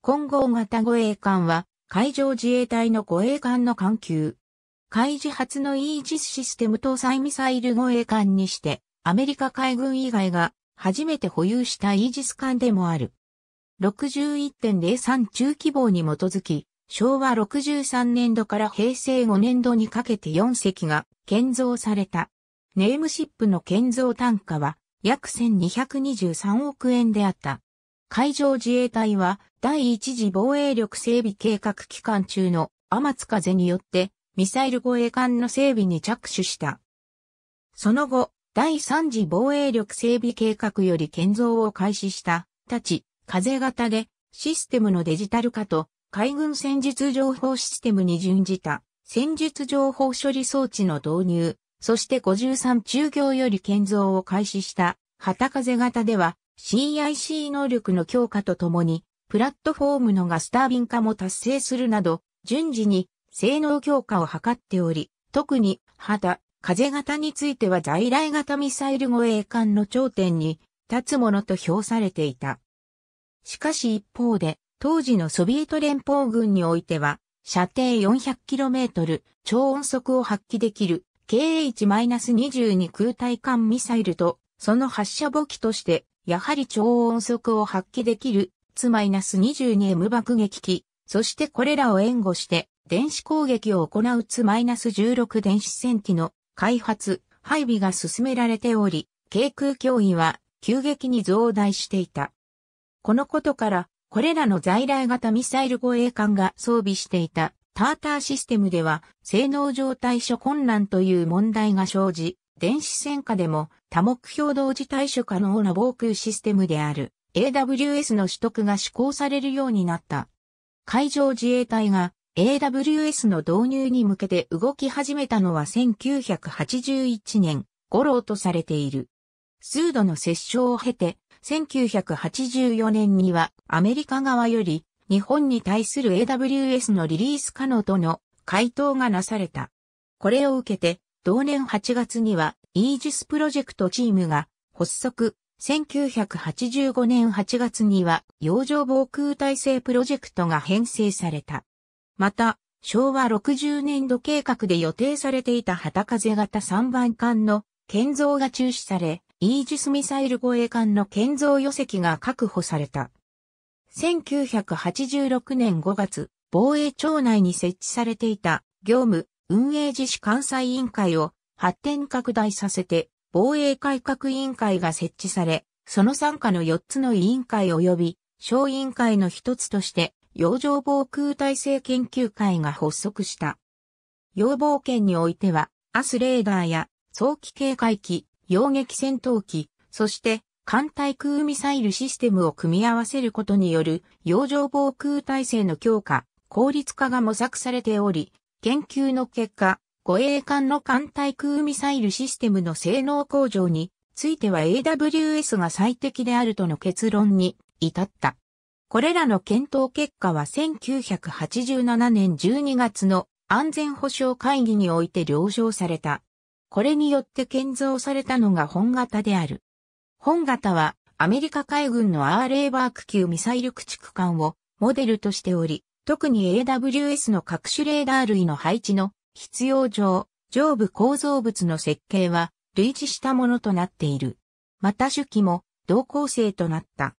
混合型護衛艦は海上自衛隊の護衛艦の艦級。海自発のイージスシステム搭載ミサイル護衛艦にして、アメリカ海軍以外が初めて保有したイージス艦でもある。61.03中規模に基づき、昭和63年度から平成5年度にかけて4隻が建造された。ネームシップの建造単価は約1223億円であった。海上自衛隊は第一次防衛力整備計画期間中の天津風によってミサイル護衛艦の整備に着手した。その後、第三次防衛力整備計画より建造を開始した、たち、風型でシステムのデジタル化と海軍戦術情報システムに準じた戦術情報処理装置の導入、そして53中業より建造を開始した、旗風型では CIC 能力の強化とともにプラットフォームのガスタービン化も達成するなど、順次に性能強化を図っており、特に肌、風型については在来型ミサイル護衛艦の頂点に立つものと評されていた。しかし一方で、当時のソビエト連邦軍においては、射程 400km 超音速を発揮できる KH-22 空対艦ミサイルと、その発射母機として、やはり超音速を発揮できるス2 2 m 爆撃機、そしてこれらを援護して電子攻撃を行うス1 6電子戦機の開発、配備が進められており、軽空脅威は急激に増大していた。このことから、これらの在来型ミサイル護衛艦が装備していたターターシステムでは性能上対処困難という問題が生じ、電子戦下でも多目標同時対処可能な防空システムである。AWS の取得が施行されるようになった。海上自衛隊が AWS の導入に向けて動き始めたのは1981年頃とされている。数度の折衝を経て、1984年にはアメリカ側より日本に対する AWS のリリース可能との回答がなされた。これを受けて、同年8月にはイージスプロジェクトチームが発足、1985年8月には洋上防空体制プロジェクトが編成された。また、昭和60年度計画で予定されていた旗風型3番艦の建造が中止され、イージスミサイル護衛艦の建造予席が確保された。1986年5月、防衛庁内に設置されていた業務運営実施監査委員会を発展拡大させて防衛改革委員会が設置され、その傘下の4つの委員会及び、小委員会の一つとして、洋上防空体制研究会が発足した。要望圏においては、アスレーダーや早期警戒機、洋撃戦闘機、そして艦隊空ミサイルシステムを組み合わせることによる洋上防空体制の強化、効率化が模索されており、研究の結果、護衛艦の艦対空ミサイルシステムの性能向上については AWS が最適であるとの結論に至った。これらの検討結果は1987年12月の安全保障会議において了承された。これによって建造されたのが本型である。本型はアメリカ海軍の RA バーク級ミサイル駆逐艦をモデルとしており、特に AWS の各種レーダー類の配置の必要上、上部構造物の設計は類似したものとなっている。また主機も同構成となった。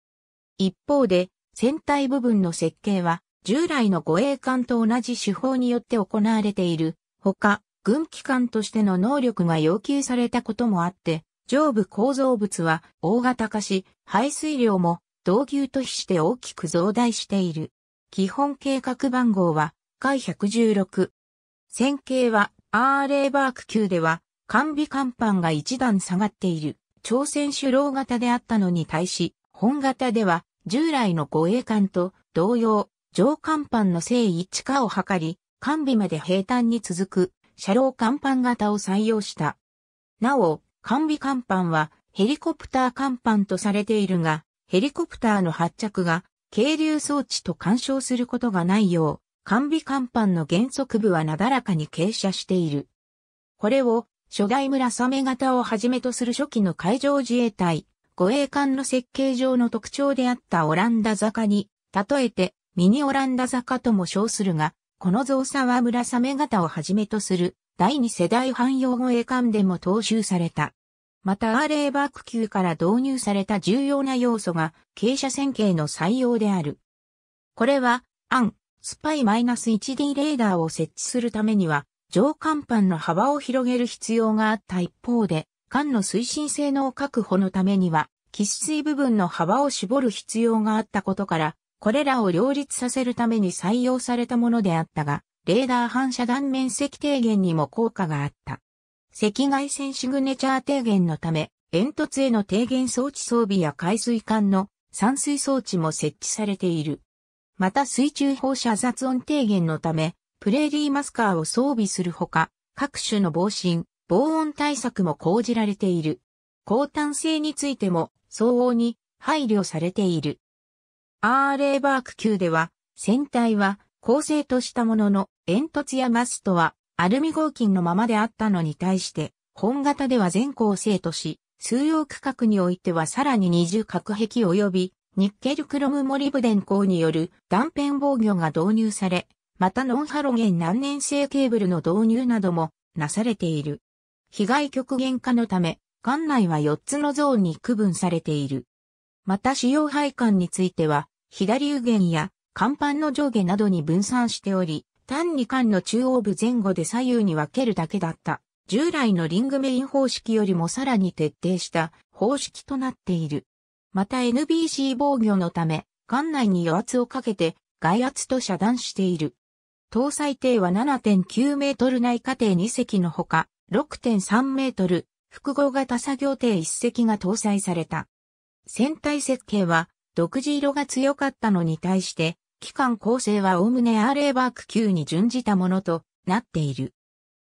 一方で、船体部分の設計は従来の護衛艦と同じ手法によって行われている。ほか、軍機関としての能力が要求されたこともあって、上部構造物は大型化し、排水量も同級と比して大きく増大している。基本計画番号は、回116、線形は RA バーク級では、完備甲板が一段下がっている、朝鮮主郎型であったのに対し、本型では、従来の護衛艦と同様、上甲板の正位置化を図り、完備まで平坦に続く、車両甲板型を採用した。なお、完備甲板は、ヘリコプター甲板とされているが、ヘリコプターの発着が、軽流装置と干渉することがないよう、完備甲板の原則部はなだらかに傾斜している。これを初代村雨型をはじめとする初期の海上自衛隊、護衛艦の設計上の特徴であったオランダ坂に、例えてミニオランダ坂とも称するが、この造作は村雨型をはじめとする第二世代汎用護衛艦でも踏襲された。またアーレーバーク級から導入された重要な要素が傾斜線形の採用である。これは、アン、スパイ -1D レーダーを設置するためには、上甲板の幅を広げる必要があった一方で、艦の推進性能確保のためには、喫水部分の幅を絞る必要があったことから、これらを両立させるために採用されたものであったが、レーダー反射断面積低減にも効果があった。赤外線シグネチャー低減のため、煙突への低減装置装備や海水管の散水装置も設置されている。また水中放射雑音低減のため、プレーリーマスカーを装備するほか、各種の防振、防音対策も講じられている。高単性についても相応に配慮されている。RA バーク級では、船体は構成としたものの煙突やマストはアルミ合金のままであったのに対して、本型では全構成とし、数用区画においてはさらに二重隔壁及びニッケルクロムモリブデン鋼による断片防御が導入され、またノンハロゲン難燃性ケーブルの導入などもなされている。被害極限化のため、管内は4つのゾーンに区分されている。また使用配管については、左右弦や甲板の上下などに分散しており、単に管の中央部前後で左右に分けるだけだった。従来のリングメイン方式よりもさらに徹底した方式となっている。また NBC 防御のため、艦内に余圧をかけて外圧と遮断している。搭載艇は7.9メートル内下艇2隻のほか、6.3メートル、複合型作業艇1隻が搭載された。船体設計は、独自色が強かったのに対して、機関構成は概ねアーレーバーク級に準じたものとなっている。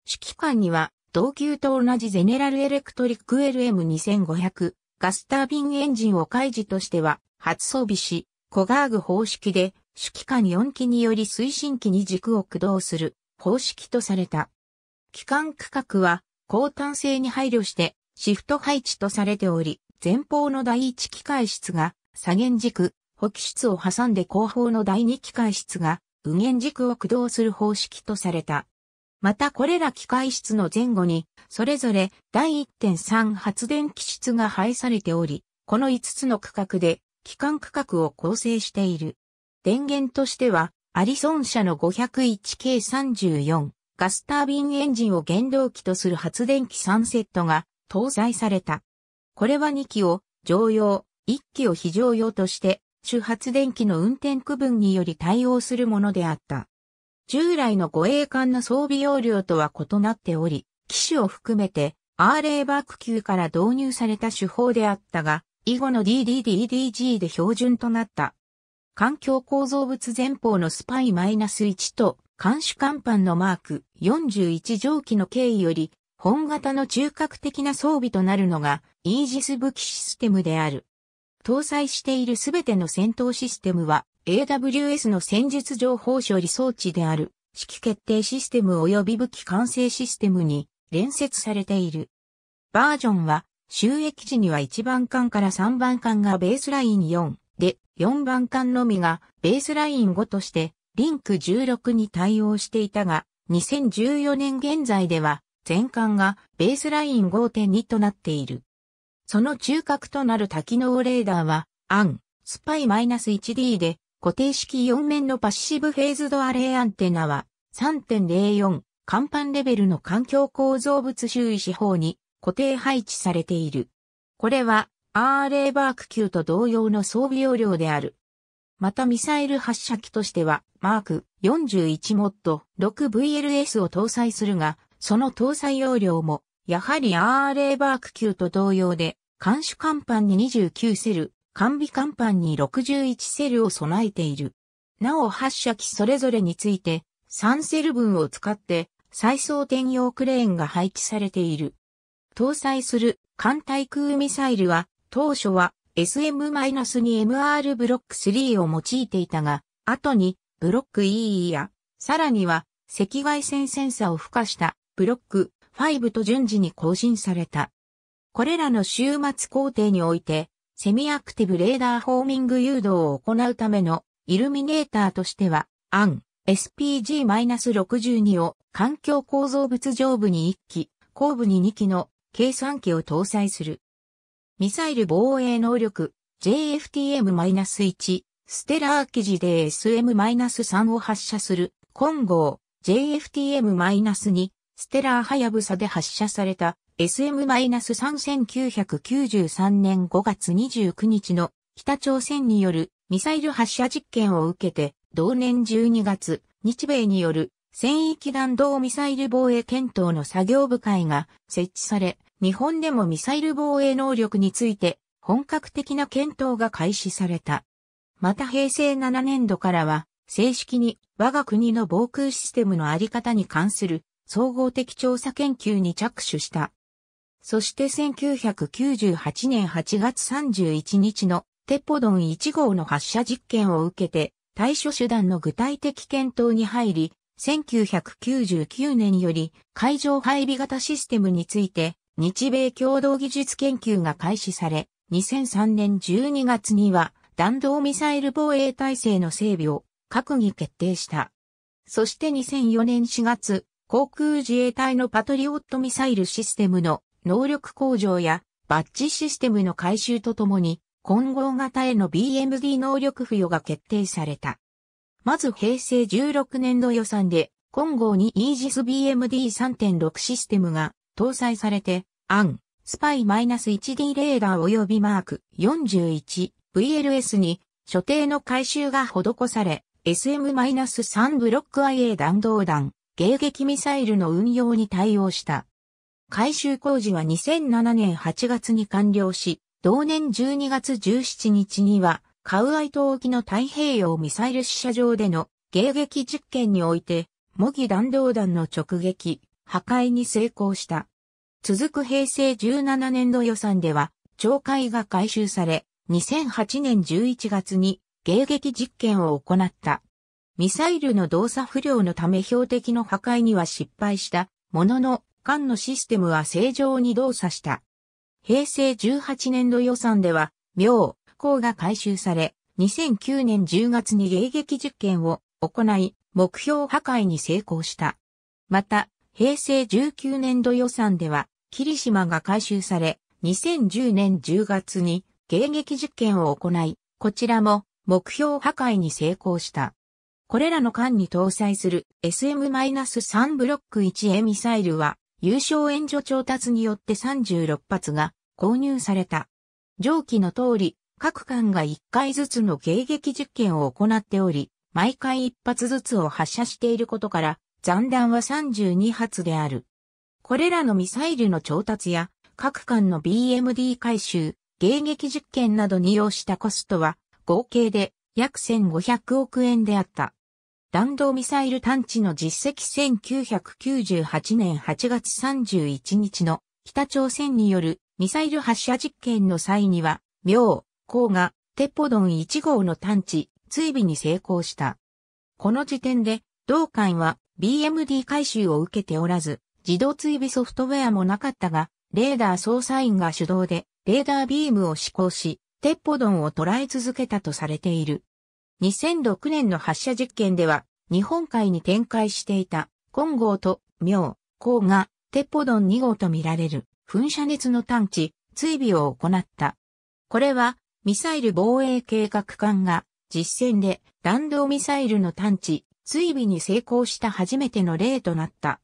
指揮官には、同級と同じゼネラルエレクトリック LM2500 ガスタービンエンジンを開示としては初装備し、コガーグ方式で主機関4機により推進機に軸を駆動する方式とされた。機関区画は高単性に配慮してシフト配置とされており、前方の第1機械室が左舷軸、補機室を挟んで後方の第2機械室が右舷軸を駆動する方式とされた。またこれら機械室の前後に、それぞれ第1.3発電機室が配されており、この5つの区画で、機関区画を構成している。電源としては、アリソン社の 501K34 ガスタービンエンジンを原動機とする発電機3セットが搭載された。これは2機を常用、1機を非常用として、主発電機の運転区分により対応するものであった。従来の護衛艦の装備容量とは異なっており、機種を含めて、アーレーバーク級から導入された手法であったが、以後の DDDDG で標準となった。環境構造物前方のスパイ -1 と、艦首甲板のマーク41蒸気の経緯より、本型の中核的な装備となるのが、イージス武器システムである。搭載しているすべての戦闘システムは、AWS の戦術情報処理装置である、指揮決定システム及び武器管制システムに連接されている。バージョンは、収益時には1番間から3番間がベースライン4で、4番間のみがベースライン5として、リンク16に対応していたが、2014年現在では、全艦がベースライン5.2となっている。その中核となる多機能レーダーは、アン、スパイ -1D で、固定式4面のパッシブフェーズドアレイアンテナは3.04甲板レベルの環境構造物周囲四方に固定配置されている。これは RA バーク級と同様の装備容量である。またミサイル発射機としてはマーク41モッド 6VLS を搭載するが、その搭載容量もやはり RA バーク級と同様で、監視甲板に29セル、完備甲板に61セルを備えている。なお発射機それぞれについて3セル分を使って再装転用クレーンが配置されている。搭載する艦対空ミサイルは当初は SM-2MR ブロック3を用いていたが、後にブロック EE や、さらには赤外線センサを付加したブロック5と順次に更新された。これらの終末工程においてセミアクティブレーダーホーミング誘導を行うためのイルミネーターとしては、アン SPG-62 を環境構造物上部に1機、後部に2機の計算機を搭載する。ミサイル防衛能力 JFTM-1 ステラー記事で SM-3 を発射する今合、JFTM-2 ステラーはやぶさで発射された SM-3993 年5月29日の北朝鮮によるミサイル発射実験を受けて、同年12月、日米による戦域弾道ミサイル防衛検討の作業部会が設置され、日本でもミサイル防衛能力について本格的な検討が開始された。また平成7年度からは、正式に我が国の防空システムのあり方に関する総合的調査研究に着手した。そして1998年8月31日のテポドン1号の発射実験を受けて対処手段の具体的検討に入り、1999年より海上配備型システムについて日米共同技術研究が開始され、2003年12月には弾道ミサイル防衛体制の整備を閣議決定した。そして2004年4月、航空自衛隊のパトリオットミサイルシステムの能力向上やバッジシステムの改修とともに、混合型への BMD 能力付与が決定された。まず平成16年度予算で、混合にイージス BMD3.6 システムが搭載されて、アン、スパイ -1D レーダー及びマーク 41VLS に所定の改修が施され、SM-3 ブロック IA 弾道弾、迎撃ミサイルの運用に対応した。改修工事は2007年8月に完了し、同年12月17日には、カウアイ島沖の太平洋ミサイル試射場での迎撃実験において、模擬弾道弾の直撃、破壊に成功した。続く平成17年度予算では、懲戒が改修され、2008年11月に迎撃実験を行った。ミサイルの動作不良のため標的の破壊には失敗したものの艦のシステムは正常に動作した。平成18年度予算では、妙、校が回収され、2009年10月に迎撃実験を行い、目標破壊に成功した。また、平成19年度予算では、霧島が回収され、2010年10月に迎撃実験を行い、こちらも目標破壊に成功した。これらの間に搭載する SM-3 ブロック 1A ミサイルは優勝援助調達によって36発が購入された。上記の通り、各艦が1回ずつの迎撃実験を行っており、毎回1発ずつを発射していることから、残弾は32発である。これらのミサイルの調達や、各艦の BMD 回収、迎撃実験などに要したコストは、合計で約1500億円であった。弾道ミサイル探知の実績1998年8月31日の北朝鮮によるミサイル発射実験の際には、妙、高が、テポドン1号の探知、追尾に成功した。この時点で、同艦は BMD 回収を受けておらず、自動追尾ソフトウェアもなかったが、レーダー操作員が手動で、レーダービームを試行し、テッポドンを捉え続けたとされている。2006年の発射実験では、日本海に展開していた、金剛と妙、光が、鉄砲丼2号とみられる、噴射熱の探知、追尾を行った。これは、ミサイル防衛計画艦が、実戦で弾道ミサイルの探知、追尾に成功した初めての例となった。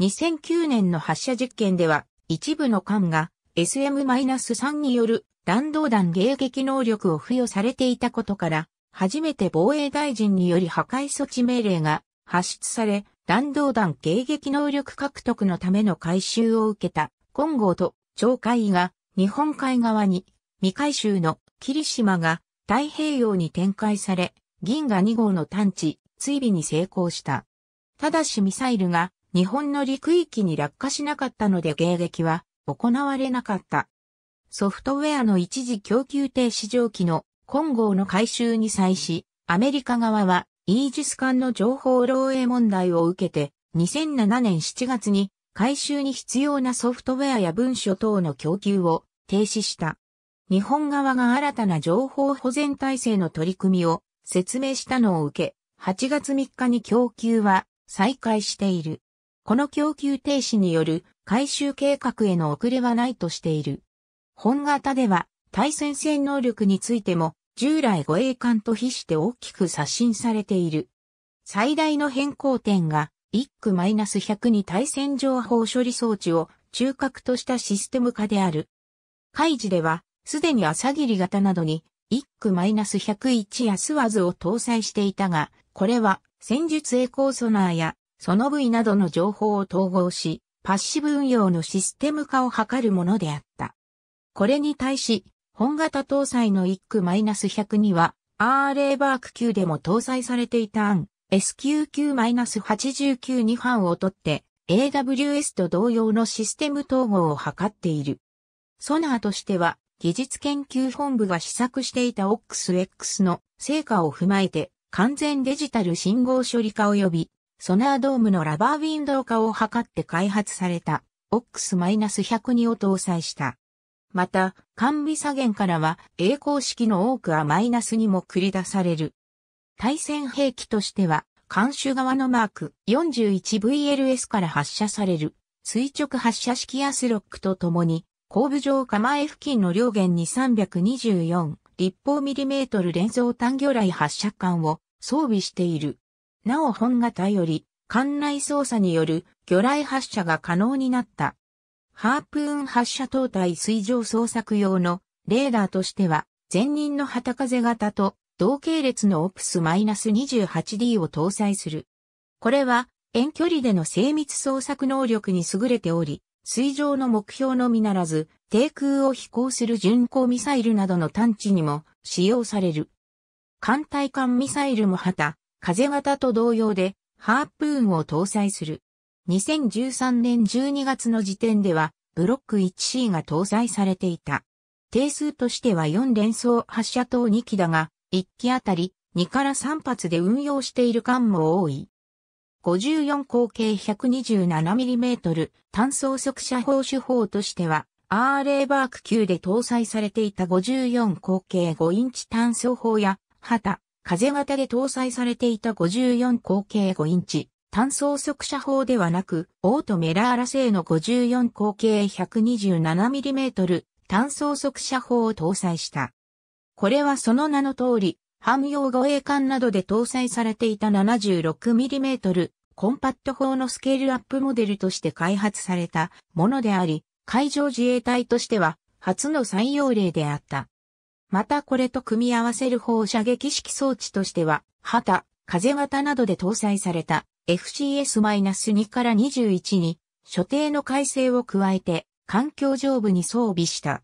2009年の発射実験では、一部の艦が SM-3 による弾道弾迎撃能力を付与されていたことから、初めて防衛大臣により破壊措置命令が発出され、弾道弾迎撃能力獲得のための改修を受けた、金剛と鳥海が日本海側に、未回収の霧島が太平洋に展開され、銀河2号の探知、追尾に成功した。ただしミサイルが日本の陸域に落下しなかったので迎撃は行われなかった。ソフトウェアの一時供給停止蒸気の金剛の回収に際し、アメリカ側はイージス艦の情報漏洩問題を受けて、2007年7月に回収に必要なソフトウェアや文書等の供給を停止した。日本側が新たな情報保全体制の取り組みを説明したのを受け、8月3日に供給は再開している。この供給停止による回収計画への遅れはないとしている。本型では対戦線能力についても従来護衛艦と比して大きく刷新されている。最大の変更点が、1区 -100 に対戦情報処理装置を中核としたシステム化である。開示では、すでに朝霧型などに、1区 -101 やスワズを搭載していたが、これは戦術エコーソナーやその部位などの情報を統合し、パッシブ運用のシステム化を図るものであった。これに対し、本型搭載の1 c 1 0 0には、RA バーク級でも搭載されていた案、SQQ-89 に班を取って、AWS と同様のシステム統合を図っている。ソナーとしては、技術研究本部が試作していた OXX の成果を踏まえて、完全デジタル信号処理化及び、ソナードームのラバーウィンドウ化を図って開発された OX-100 にを搭載した。また、完備左舷からは栄光式の多くはマイナスにも繰り出される。対戦兵器としては、監守側のマーク 41VLS から発射される垂直発射式アスロックとともに、後部上構え付近の両舷に324立方ミリメートル連装単魚雷発射管を装備している。なお本型より、艦内操作による魚雷発射が可能になったハープーン発射灯体水上捜索用のレーダーとしては、前任の旗風型と同系列のオプス -28D を搭載する。これは遠距離での精密捜索能力に優れており、水上の目標のみならず、低空を飛行する巡航ミサイルなどの探知にも使用される。艦隊艦ミサイルも旗、風型と同様で、ハープーンを搭載する。2013年12月の時点では、ブロック 1C が搭載されていた。定数としては4連装発射等2機だが、1機あたり2から3発で運用している艦も多い。54口径 127mm 単装速射砲手法としては、RA バーク9で搭載されていた54口径5インチ単装砲や、旗、風型で搭載されていた54口径5インチ単装速射砲ではなく、オートメラーラ製の54口径 127mm 単装速射砲を搭載した。これはその名の通り、汎用護衛艦などで搭載されていた 76mm コンパット砲のスケールアップモデルとして開発されたものであり、海上自衛隊としては初の採用例であった。またこれと組み合わせる砲射撃式装置としては、旗、風型などで搭載された FCS-2 から21に所定の改正を加えて環境上部に装備した。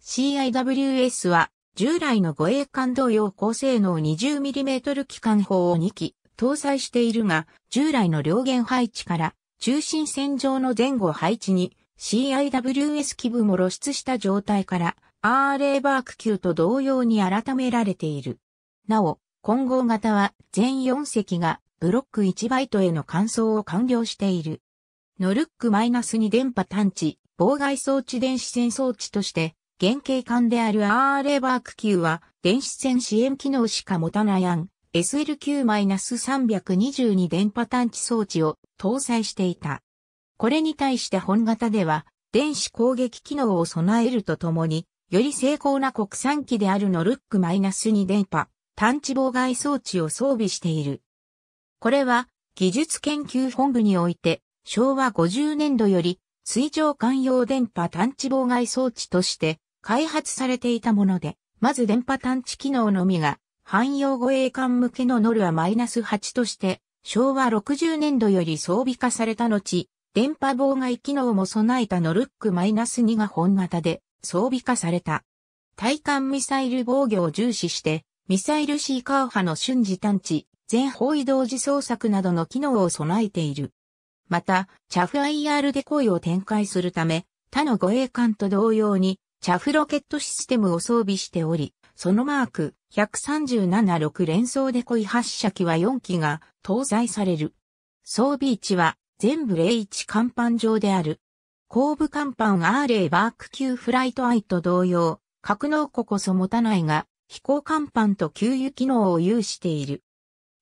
CIWS は従来の護衛艦同様高性能 20mm 機関砲を2機搭載しているが、従来の両舷配置から中心線上の前後配置に CIWS 基部も露出した状態から RA バーク級と同様に改められている。なお、混合型は全4隻がブロック1バイトへの換装を完了している。ノルック -2 電波探知、妨害装置電子線装置として、原型艦である R レバーク級は、電子線支援機能しか持たない案、SLQ-322 電波探知装置を搭載していた。これに対して本型では、電子攻撃機能を備えるとともに、より精巧な国産機であるノルック -2 電波、探知妨害装置を装備している。これは、技術研究本部において、昭和50年度より、水上観用電波探知妨害装置として開発されていたもので、まず電波探知機能のみが、汎用護衛艦向けのノルア -8 として、昭和60年度より装備化された後、電波妨害機能も備えたノルックマイナス -2 が本型で装備化された。対艦ミサイル防御を重視して、ミサイルシーカー派の瞬時探知、全方位同時捜索などの機能を備えている。また、チャフ IR デコイを展開するため、他の護衛艦と同様に、チャフロケットシステムを装備しており、そのマーク1376連装デコイ発射機は4機が搭載される。装備位置は全部01甲板上である。後部甲板 RA バーク級フライトアイと同様、格納庫こそ持たないが、飛行甲板と給油機能を有している。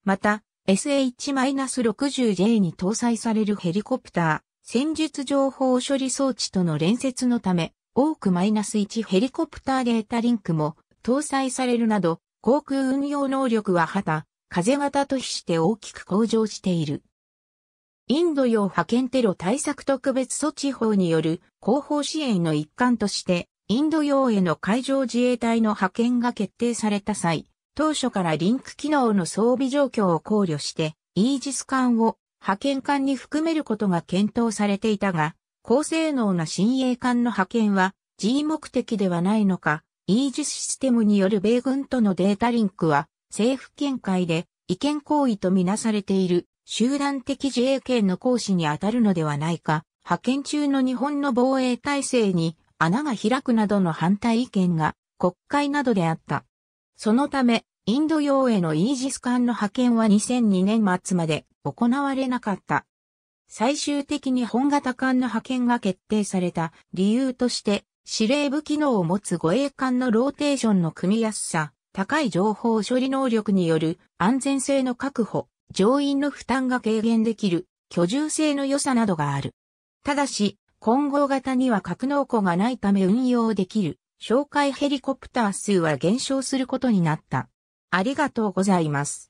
また、SH-60J に搭載されるヘリコプター、戦術情報処理装置との連接のため、多く -1 ヘリコプターデータリンクも搭載されるなど、航空運用能力ははた、風型と比して大きく向上している。インド洋派遣テロ対策特別措置法による後方支援の一環として、インド洋への海上自衛隊の派遣が決定された際、当初からリンク機能の装備状況を考慮して、イージス艦を派遣艦に含めることが検討されていたが、高性能な新鋭艦の派遣は G 目的ではないのか、イージスシステムによる米軍とのデータリンクは政府見解で違憲行為とみなされている集団的自衛権の行使に当たるのではないか、派遣中の日本の防衛体制に穴が開くなどの反対意見が国会などであった。そのため、インド洋へのイージス艦の派遣は2002年末まで行われなかった。最終的に本型艦の派遣が決定された理由として、司令部機能を持つ護衛艦のローテーションの組みやすさ、高い情報処理能力による安全性の確保、乗員の負担が軽減できる居住性の良さなどがある。ただし、混合型には格納庫がないため運用できる、紹介ヘリコプター数は減少することになった。ありがとうございます。